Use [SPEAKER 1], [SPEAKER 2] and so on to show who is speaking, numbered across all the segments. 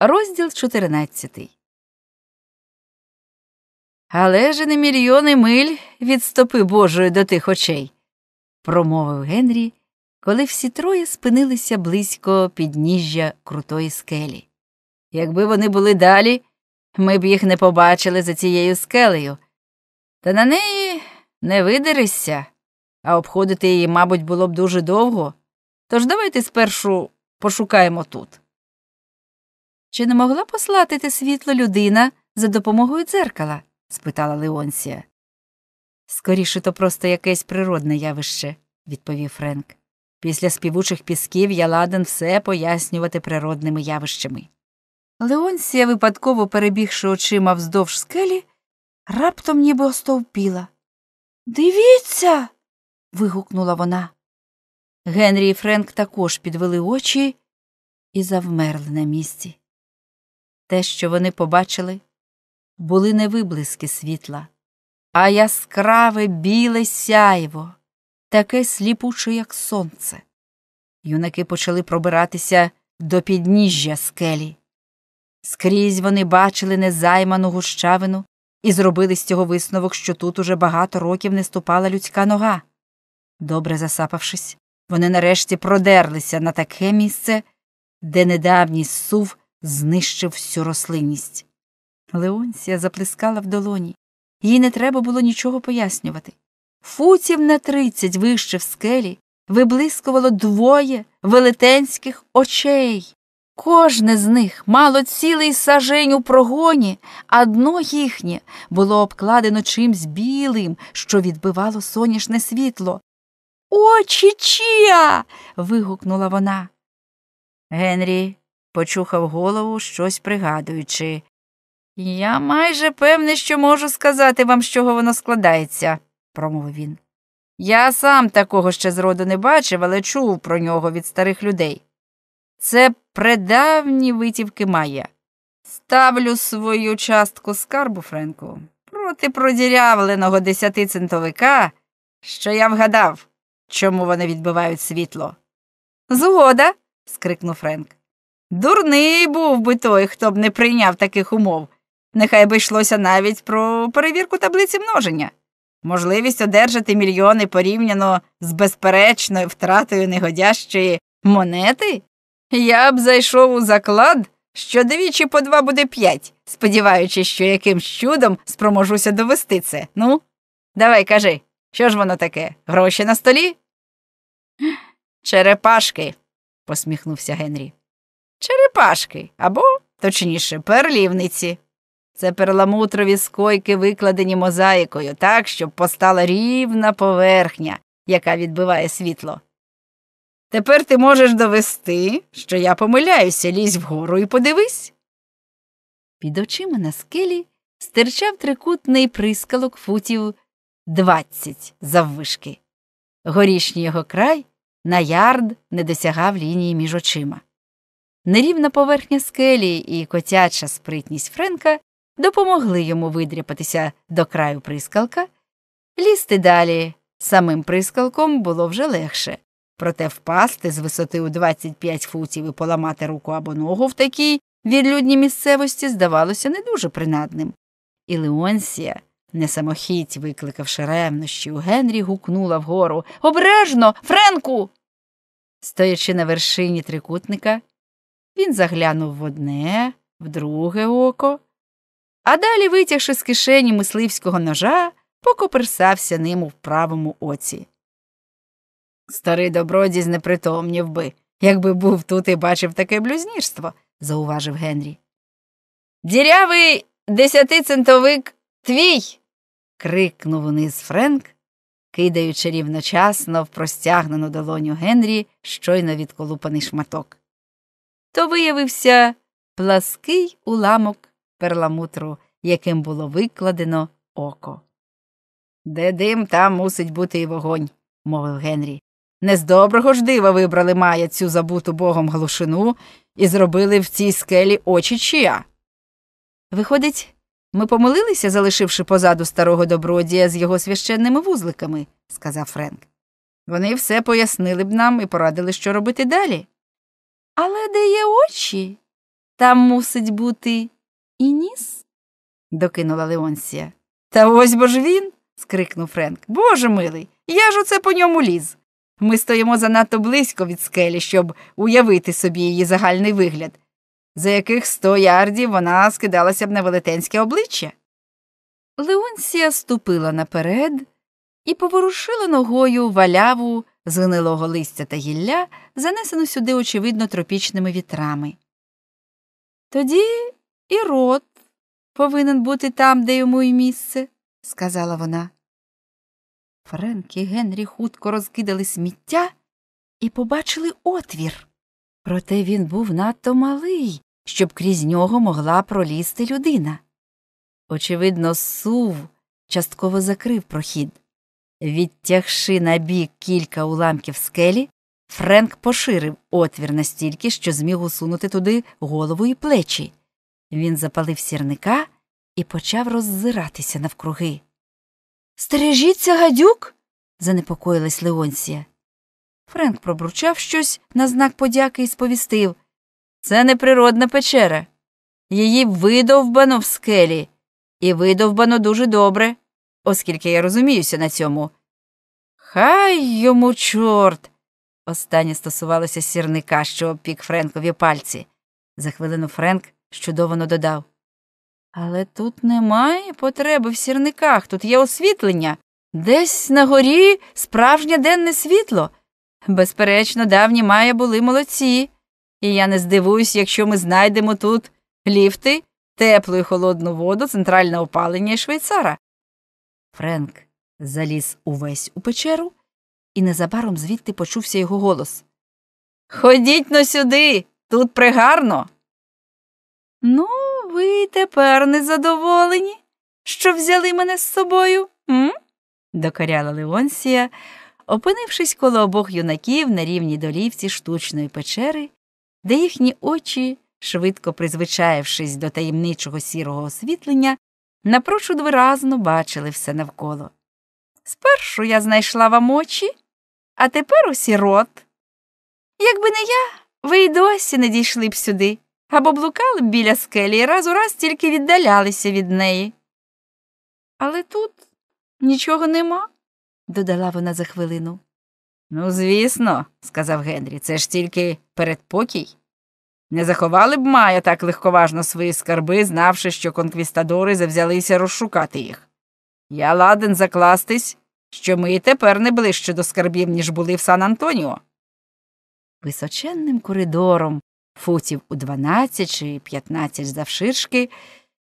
[SPEAKER 1] Розділ 14 Але ж не мільйони миль від стопи Божої до тих очей, промовив Генрі, коли всі троє спинилися близько підніжжя крутої скелі. Якби вони були далі, ми б їх не побачили за цією скелею. Та на неї не видерися, а обходити її, мабуть, було б дуже довго. Тож давайте спершу пошукаємо тут. Чи не могла послати те світло людина за допомогою дзеркала? спитала Леонсія. Скоріше, то просто якесь природне явище, відповів Френк. Після співучих пісків я ладен все пояснювати природними явищами. Леонсія, випадково перебігши очима вздовж скелі, раптом ніби остовпіла. Дивіться. вигукнула вона. Генрі і Френк також підвели очі і завмерли на місці. Те, що вони побачили, були не виблиски світла, а яскраве біле сяйво, таке сліпуче, як сонце. Юнаки почали пробиратися до підніжжя скелі. Скрізь вони бачили незайману гущавину і зробили з цього висновок, що тут уже багато років не ступала людська нога. Добре засапавшись, вони нарешті продерлися на таке місце, де недавній сув знищив всю рослинність. Леонсія заплескала в долоні. Їй не треба було нічого пояснювати. Футів на тридцять вище в скелі виблискувало двоє велетенських очей. Кожне з них мало цілий сажень у прогоні, а дно їхнє було обкладено чимсь білим, що відбивало сонячне світло. Очі чія. вигукнула вона. Генрі почухав голову, щось пригадуючи. Я майже певний, що можу сказати вам, з чого воно складається, промовив він. Я сам такого ще зроду не бачив, але чув про нього від старих людей. Це предавні витівки має. Ставлю свою частку скарбу, Френку, проти продірявленого десятицентовика, що я вгадав, чому вони відбивають світло. Згода. скрикнув Френк. Дурний був би той, хто б не прийняв таких умов. Нехай би йшлося навіть про перевірку таблиці множення. Можливість одержати мільйони порівняно з безперечною втратою негодящої монети? Я б зайшов у заклад, що двічі по два буде п'ять, сподіваючись, що якимсь чудом спроможуся довести це. Ну, давай кажи, що ж воно таке? Гроші на столі? Черепашки, посміхнувся Генрі черепашки або, точніше, перлівниці. Це перламутрові скойки, викладені мозаїкою так, щоб постала рівна поверхня, яка відбиває світло. Тепер ти можеш довести, що я помиляюся, лізь вгору і подивись. Під очима на скелі стирчав трикутний прискалок футів двадцять заввишки. Горішній його край на ярд не досягав лінії між очима. Нерівна поверхня скелі і котяча спритність Френка допомогли йому видряпатися до краю прискалка, лізти далі самим прискалком було вже легше, проте впасти з висоти у 25 футів і поламати руку або ногу в такій відлюдній місцевості здавалося не дуже принадним. І Леонсія, не самохідь викликавши ревнощі, у Генрі гукнула вгору Обережно, Френку. Стоячи на вершині трикутника, він заглянув в одне, в друге око, а далі, витягши з кишені мисливського ножа, покоперсався ним у правому оці. Старий добродій знепритомнів би, якби був тут і бачив таке блюзнірство, зауважив Генрі. Дірявий десятицентовик твій. крикнув униз Френк, кидаючи рівночасно в простягнену долоню Генрі щойно відколупаний шматок то виявився плаский уламок перламутру, яким було викладено око. Де дим, там мусить бути і вогонь, мовив Генрі. Не з доброго ж дива вибрали Майя цю забуту богом глушину і зробили в цій скелі очі чия. Виходить, ми помилилися, залишивши позаду старого добродія з його священними вузликами, сказав Френк. Вони все пояснили б нам і порадили, що робити далі. Але де є очі, там мусить бути і ніс, докинула Леонсія. Та ось бо ж він. скрикнув Френк. Боже милий, я ж оце по ньому ліз. Ми стоїмо занадто близько від скелі, щоб уявити собі її загальний вигляд, за яких сто ярдів вона скидалася б на велетенське обличчя. Леонсія ступила наперед і поворушила ногою валяву з гнилого листя та гілля, занесено сюди, очевидно, тропічними вітрами. Тоді і рот повинен бути там, де йому й місце, сказала вона. Френк і Генрі хутко розкидали сміття і побачили отвір. Проте він був надто малий, щоб крізь нього могла пролізти людина. Очевидно, сув частково закрив прохід. Відтягши на бік кілька уламків скелі, Френк поширив отвір настільки, що зміг усунути туди голову і плечі. Він запалив сірника і почав роззиратися навкруги. Стережіться, гадюк. занепокоїлась Леонсія. Френк пробурчав щось на знак подяки і сповістив Це неприродна печера. Її видовбано в скелі, і видовбано дуже добре оскільки я розуміюся на цьому. Хай йому, чорт. Останнє стосувалося сірника, що обпік Френкові пальці. За хвилину Френк щудовано додав. Але тут немає потреби в сірниках, тут є освітлення. Десь на горі справжнє денне світло. Безперечно, давні Майя були молодці, і я не здивуюсь, якщо ми знайдемо тут ліфти, теплу і холодну воду, центральне опалення і швейцара. Френк заліз увесь у печеру, і незабаром звідти почувся його голос. Ходіть но сюди, тут пригарно. Ну, ви тепер незадоволені, що взяли мене з собою, м? докоряла Леонсія, опинившись коло обох юнаків на рівній долівці штучної печери, де їхні очі, швидко призвичаєвшись до таємничого сірого освітлення, Напрочуд виразно бачили все навколо. Спершу я знайшла вам очі, а тепер усі рот. Якби не я, ви й досі не дійшли б сюди або блукали б біля скелі і раз у раз тільки віддалялися від неї. Але тут нічого нема, додала вона за хвилину. Ну, звісно, сказав Генрі, це ж тільки передпокій. Не заховали б Майя так легковажно свої скарби, знавши, що конквістадори завзялися розшукати їх. Я ладен закластись, що ми й тепер не ближче до скарбів, ніж були в Сан Антоніо. Височенним коридором, футів у дванадцять чи п'ятнадцять завширшки,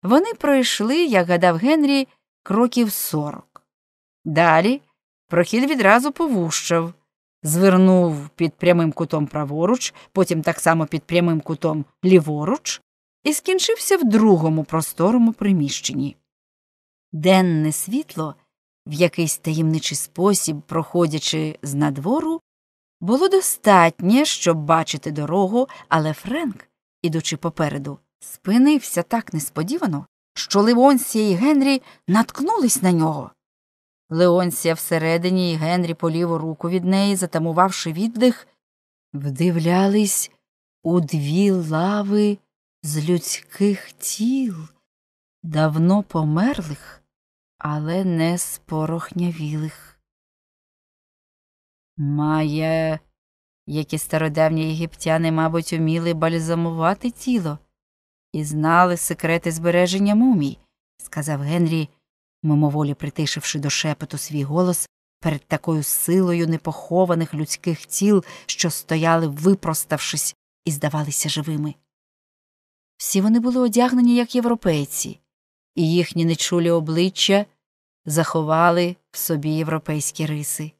[SPEAKER 1] вони пройшли, як гадав Генрі, кроків сорок. Далі прохід відразу повущав звернув під прямим кутом праворуч, потім так само під прямим кутом ліворуч, і скінчився в другому просторому приміщенні. Денне світло, в якийсь таємничий спосіб, проходячи з надвору, було достатнє, щоб бачити дорогу, але Френк, ідучи попереду, спинився так несподівано, що Ливонсія і Генрі наткнулись на нього. Леонсія всередині і Генрі по ліву руку від неї, затамувавши віддих, вдивлялись у дві лави з людських тіл, давно померлих, але не спорохнявілих. Має, як і стародавні єгиптяни, мабуть, уміли бальзамувати тіло і знали секрети збереження мумій, сказав Генрі мимоволі притишивши до шепоту свій голос перед такою силою непохованих людських тіл, що стояли, випроставшись, і здавалися живими. Всі вони були одягнені як європейці, і їхні нечулі обличчя заховали в собі європейські риси.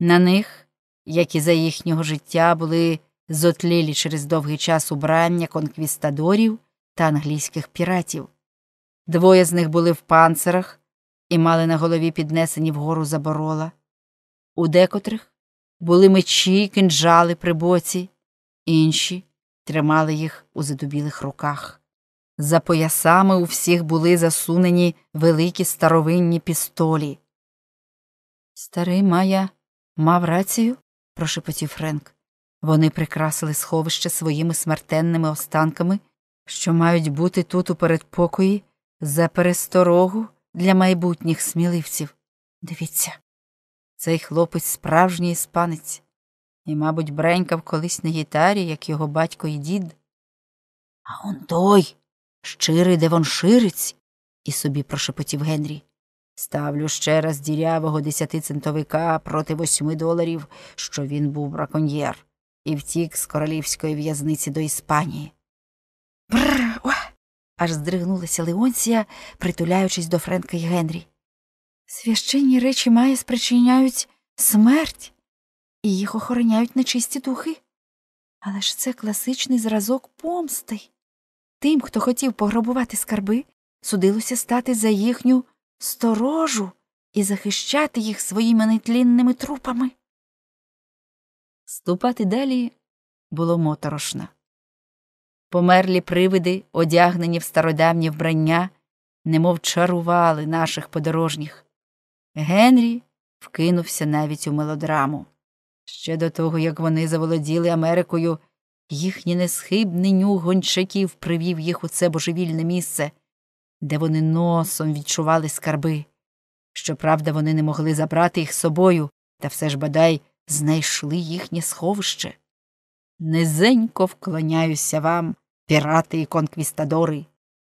[SPEAKER 1] На них, які за їхнього життя були зотлілі через довгий час убрання конквістадорів та англійських піратів. Двоє з них були в панцирах, і мали на голові піднесені вгору заборола, у декотрих були мечі, й кинджали при боці, інші тримали їх у задубілих руках. За поясами у всіх були засунені великі старовинні пістолі. Старий Майя мав рацію, прошепотів Френк. Вони прикрасили сховище своїми смертенними останками, що мають бути тут у передпокої за пересторогу для майбутніх сміливців. Дивіться, цей хлопець справжній іспанець і, мабуть, бренькав колись на гітарі, як його батько і дід. А он той, щирий девонширець, і собі прошепотів Генрі. Ставлю ще раз дірявого десятицентовика проти восьми доларів, що він був браконьєр, і втік з королівської в'язниці до Іспанії. Бррр! аж здригнулася Леонція, притуляючись до Френка й Генрі. Священні речі має спричиняють смерть, і їх охороняють нечисті духи. Але ж це класичний зразок помсти. Тим, хто хотів пограбувати скарби, судилося стати за їхню сторожу і захищати їх своїми нетлінними трупами. Ступати далі було моторошно. Померлі привиди, одягнені в стародавні вбрання, немов чарували наших подорожніх. Генрі вкинувся навіть у мелодраму. Ще до того, як вони заволоділи Америкою, їхній несхибний нюх гончаків привів їх у це божевільне місце, де вони носом відчували скарби. Щоправда, вони не могли забрати їх з собою, та все ж бодай знайшли їхнє сховище. Низенько вклоняюся вам, пірати і конквістадори.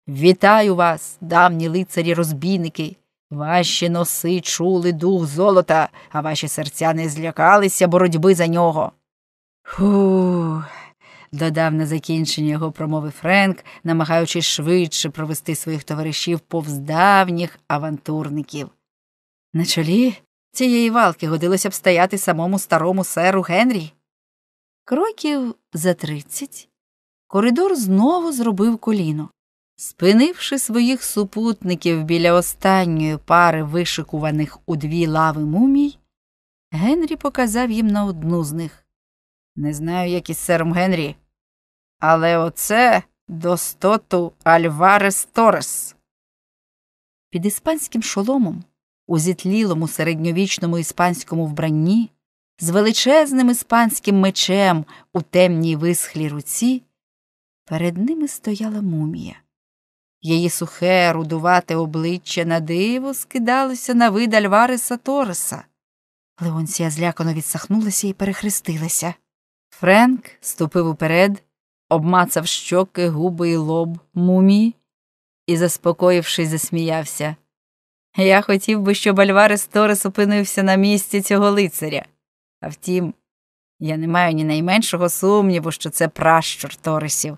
[SPEAKER 1] Вітаю вас, давні лицарі розбійники. Ваші носи чули дух золота, а ваші серця не злякалися боротьби за нього. Фу. додав на закінчення його промови Френк, намагаючись швидше провести своїх товаришів повз давніх авантурників. На чолі цієї валки годилося б стояти самому старому серу Генрі. Кроків за тридцять коридор знову зробив коліно. Спинивши своїх супутників біля останньої пари вишикуваних у дві лави мумій, Генрі показав їм на одну з них. Не знаю, як із сером Генрі, але оце достоту Альварес Торрес. Під іспанським шоломом, у зітлілому середньовічному іспанському вбранні, з величезним іспанським мечем у темній висхлій руці. Перед ними стояла мумія. Її сухе, рудувате обличчя на диво скидалося на вид Альвареса Торреса. Леонція злякано відсахнулася і перехрестилася. Френк ступив уперед, обмацав щоки, губи і лоб мумії і, заспокоївшись, засміявся. Я хотів би, щоб Альварес Торрес опинився на місці цього лицаря. А втім, я не маю ні найменшого сумніву, що це пращур Торисів.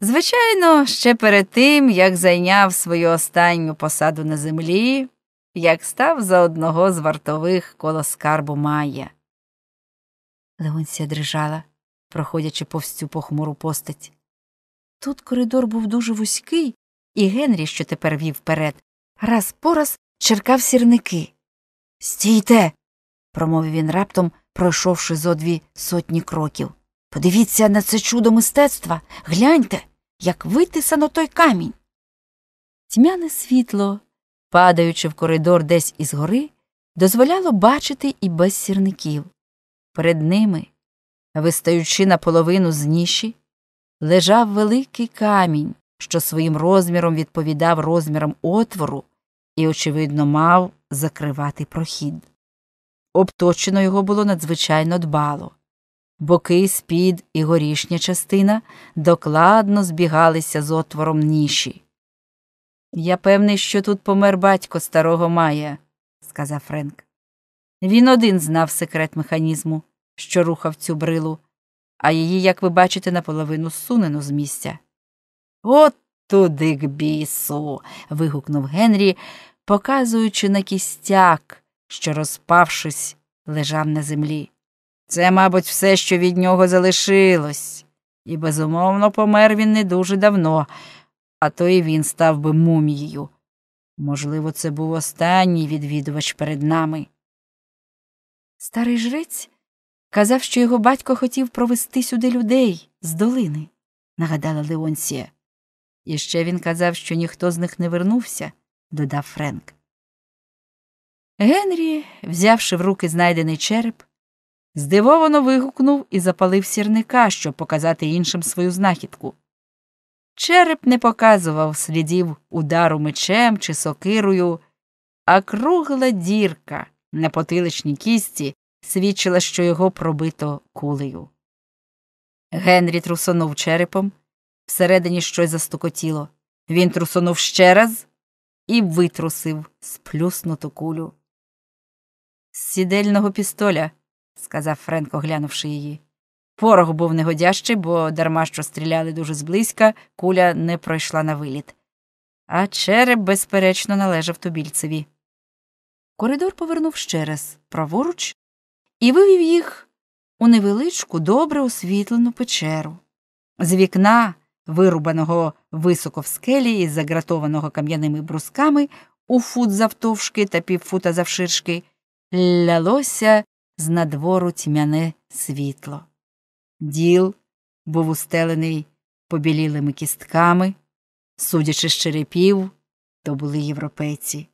[SPEAKER 1] Звичайно, ще перед тим, як зайняв свою останню посаду на землі, як став за одного з вартових коло скарбу Майя. Леонція дрижала, проходячи повз цю похмуру постать. Тут коридор був дуже вузький, і Генрі, що тепер вів вперед, раз по раз черкав сірники. Стійте. промовив він раптом пройшовши зо дві сотні кроків. Подивіться на це чудо мистецтва, гляньте, як витисано той камінь. Тьмяне світло, падаючи в коридор десь із гори, дозволяло бачити і без сірників. Перед ними, вистаючи наполовину з ніші, лежав великий камінь, що своїм розміром відповідав розмірам отвору і, очевидно, мав закривати прохід. Обточено його було надзвичайно дбало. Боки спід і горішня частина докладно збігалися з отвором ніші. Я певний, що тут помер батько старого Майя, сказав Френк. Він один знав секрет механізму, що рухав цю брилу, а її, як ви бачите, наполовину сунено з місця. От туди к бісу. вигукнув Генрі, показуючи на кістяк що, розпавшись, лежав на землі. Це, мабуть, все, що від нього залишилось, і, безумовно, помер він не дуже давно, а то і він став би мумією. Можливо, це був останній відвідувач перед нами. Старий жрець казав, що його батько хотів провести сюди людей з долини, нагадала Леонсія. І ще він казав, що ніхто з них не вернувся, додав Френк. Генрі, взявши в руки знайдений череп, здивовано вигукнув і запалив сірника, щоб показати іншим свою знахідку. Череп не показував слідів удару мечем чи сокирою, а кругла дірка на потиличній кісті свідчила, що його пробито кулею. Генрі трусонув черепом, всередині щось застукотіло. Він трусонув ще раз і витрусив сплюснуту кулю з сідельного пістоля, сказав Френко, глянувши її. Порох був негодящий, бо дарма що стріляли дуже зблизька, куля не пройшла на виліт. А череп, безперечно, належав тубільцеві. Коридор повернув ще раз, праворуч, і вивів їх у невеличку, добре освітлену печеру. З вікна, вирубаного високо в скелі і загратованого кам'яними брусками у фут завтовшки та півфута завширшки, лялося з надвору тьмяне світло. Діл був устелений побілілими кістками, судячи з черепів, то були європейці.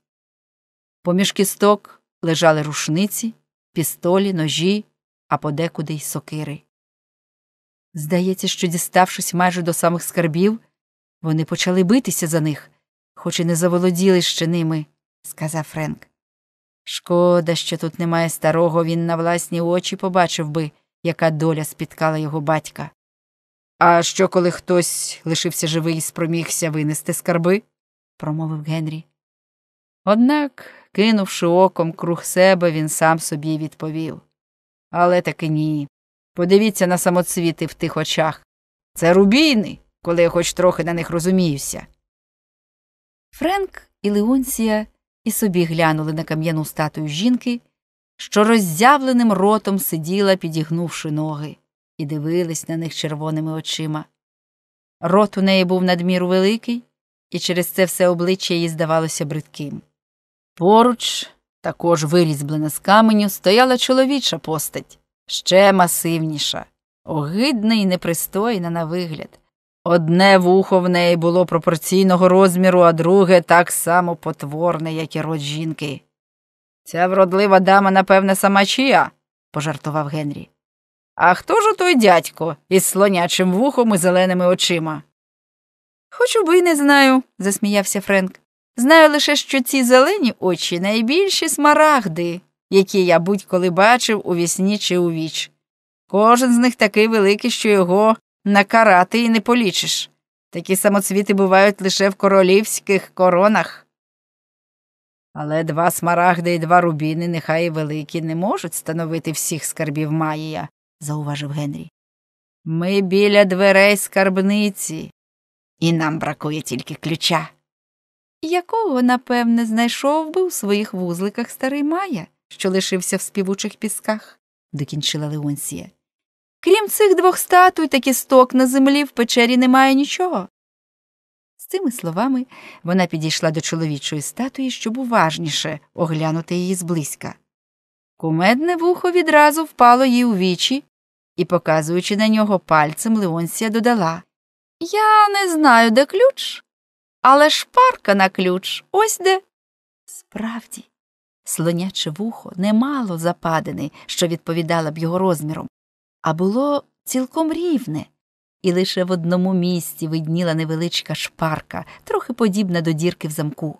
[SPEAKER 1] Поміж кісток лежали рушниці, пістолі, ножі, а подекуди й сокири. Здається, що, діставшись майже до самих скарбів, вони почали битися за них, хоч і не заволоділи ще ними, сказав Френк. Шкода, що тут немає старого, він на власні очі побачив би, яка доля спіткала його батька. А що, коли хтось лишився живий і спромігся винести скарби? промовив Генрі. Однак, кинувши оком круг себе, він сам собі відповів Але таки ні. Подивіться на самоцвіти в тих очах. Це рубійни, коли я хоч трохи на них розуміюся. Френк і Леонція і собі глянули на кам'яну статую жінки, що роззявленим ротом сиділа, підігнувши ноги, і дивились на них червоними очима. Рот у неї був надміру великий, і через це все обличчя їй здавалося бридким. Поруч, також вирізблена з каменю, стояла чоловіча постать, ще масивніша, огидна і непристойна на вигляд. Одне вухо в неї було пропорційного розміру, а друге так само потворне, як і рот жінки. Ця вродлива дама, напевне, сама чия, пожартував Генрі. А хто ж той дядько із слонячим вухом і зеленими очима? Хоч уби не знаю, засміявся Френк. Знаю лише, що ці зелені очі найбільші смарагди, які я будь коли бачив у вісні чи у віч. Кожен з них такий великий, що його на карати і не полічиш. Такі самоцвіти бувають лише в королівських коронах. Але два смарагди і два рубіни, нехай і великі, не можуть становити всіх скарбів Маїя, зауважив Генрі. Ми біля дверей скарбниці, і нам бракує тільки ключа. Якого, напевне, знайшов би у своїх вузликах старий Майя, що лишився в співучих пісках, докінчила Леонсія. Крім цих двох статуй та кісток на землі в печері немає нічого. З цими словами вона підійшла до чоловічої статуї, щоб уважніше оглянути її зблизька. Кумедне вухо відразу впало їй у вічі і, показуючи на нього пальцем, Леонсія додала Я не знаю, де ключ, але шпарка на ключ ось де. Справді, слоняче вухо немало западини, що відповідала б його розміром а було цілком рівне, і лише в одному місці видніла невеличка шпарка, трохи подібна до дірки в замку.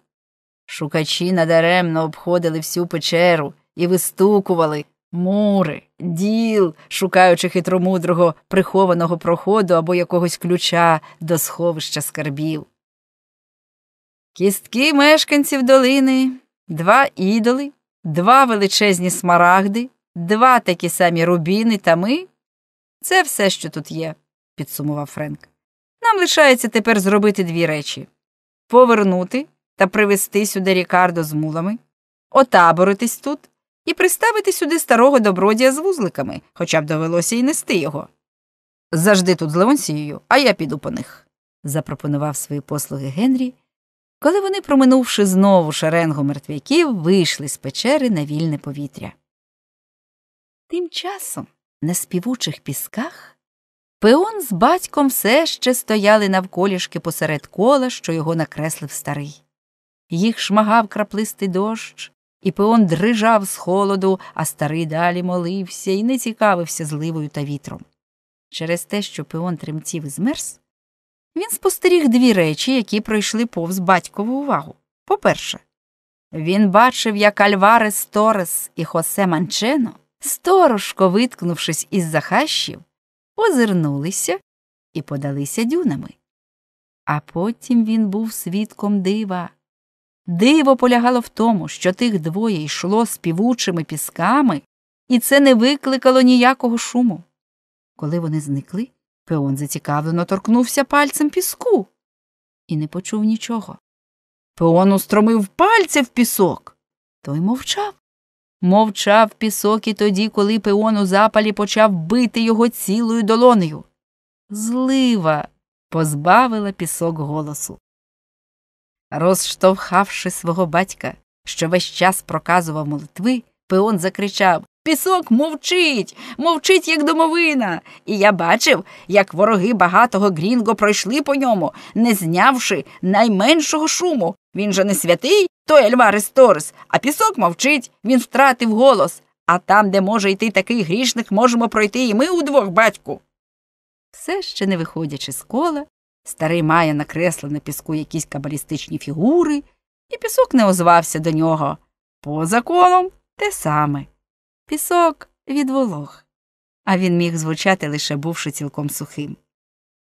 [SPEAKER 1] Шукачі надаремно обходили всю печеру і вистукували мури, діл, шукаючи хитромудрого прихованого проходу або якогось ключа до сховища скарбів. Кістки мешканців долини, два ідоли, два величезні смарагди, два такі самі рубіни та ми це все, що тут є, підсумував Френк. Нам лишається тепер зробити дві речі повернути та привезти сюди Рікардо з мулами, отаборитись тут і приставити сюди старого добродія з вузликами, хоча б довелося й нести його. Завжди тут з Леонсією, а я піду по них, запропонував свої послуги Генрі, коли вони, проминувши знову шеренгу мертвяків, вийшли з печери на вільне повітря. Тим часом на співучих пісках? Пеон з батьком все ще стояли навколішки посеред кола, що його накреслив старий. Їх шмагав краплистий дощ, і пеон дрижав з холоду, а старий далі молився і не цікавився зливою та вітром. Через те, що пеон тремтів і змерз, він спостеріг дві речі, які пройшли повз батькову увагу. По перше, він бачив, як Альварес Торес і Хосе Манчено сторожко виткнувшись із захащів, озирнулися і подалися дюнами. А потім він був свідком дива. Диво полягало в тому, що тих двоє йшло з півучими пісками, і це не викликало ніякого шуму. Коли вони зникли, пеон зацікавлено торкнувся пальцем піску і не почув нічого. Пеон устромив пальця в пісок, той мовчав. Мовчав пісок і тоді, коли пеон у запалі почав бити його цілою долонею. Злива позбавила пісок голосу. Розштовхавши свого батька, що весь час проказував молитви, пеон закричав Пісок мовчить, мовчить, як домовина. І я бачив, як вороги багатого Грінго пройшли по ньому, не знявши найменшого шуму. Він же не святий, той Ельварес Торс, а пісок мовчить, він втратив голос. А там, де може йти такий грішник, можемо пройти і ми удвох, батьку. Все ще не виходячи з кола, старий має накреслено на піску якісь кабалістичні фігури, і пісок не озвався до нього. Поза колом те саме пісок від волог. А він міг звучати лише бувши цілком сухим.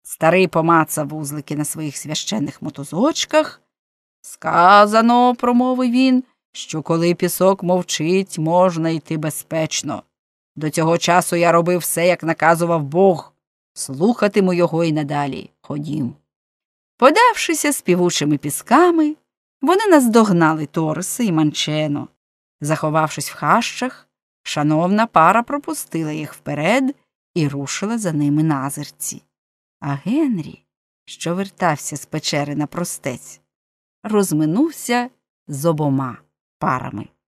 [SPEAKER 1] Старий помацав вузлики на своїх священних мотузочках. Сказано, промовив він, що коли пісок мовчить, можна йти безпечно. До цього часу я робив все, як наказував Бог. Слухатиму його і надалі. Ходім. Подавшися з півучими пісками, вони наздогнали Торси і Манчено. Заховавшись в хащах, Шановна пара пропустила їх вперед і рушила за ними назирці. А Генрі, що вертався з печери на простець, розминувся з обома парами.